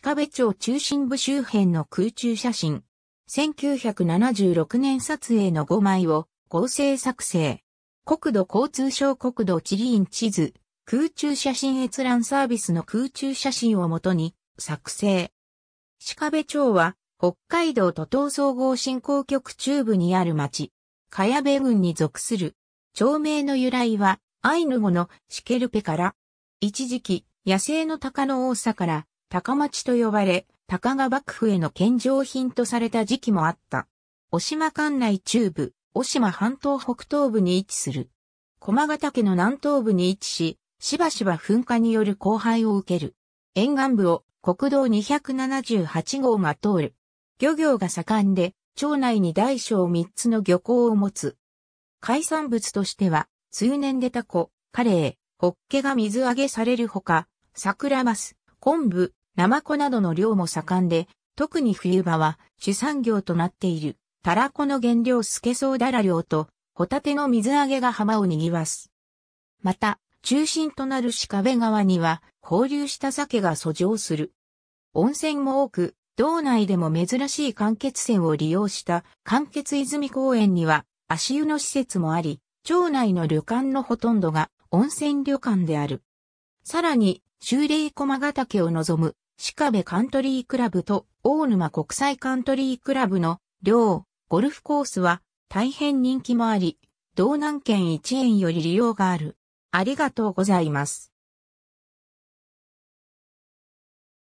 鹿部町中心部周辺の空中写真。1976年撮影の5枚を合成作成。国土交通省国土地理院地図、空中写真閲覧サービスの空中写真をもとに作成。鹿部町は北海道都東総合振興局中部にある町、茅部郡に属する。町名の由来はアイヌ語のシケルペから、一時期野生の鷹の多さから高町と呼ばれ、高賀幕府への献上品とされた時期もあった。渡島管内中部、渡島半島北東部に位置する。駒ヶ岳の南東部に位置し、しばしば噴火による荒廃を受ける。沿岸部を国道278号が通る。漁業が盛んで、町内に大小3つの漁港を持つ。海産物としては、通年でタコ、カレー、ホッケが水揚げされるほか、桜マス、昆布、ナマコなどの量も盛んで、特に冬場は主産業となっている、タラコの原料スケソウダラ漁と、ホタテの水揚げが浜を賑わす。また、中心となる鹿部川には、放流した鮭が遡上する。温泉も多く、道内でも珍しい間欠泉を利用した間欠泉公園には、足湯の施設もあり、町内の旅館のほとんどが温泉旅館である。さらに、修霊駒ヶ岳を望む鹿部カントリークラブと大沼国際カントリークラブの両ゴルフコースは大変人気もあり、道南県一円より利用がある。ありがとうございます。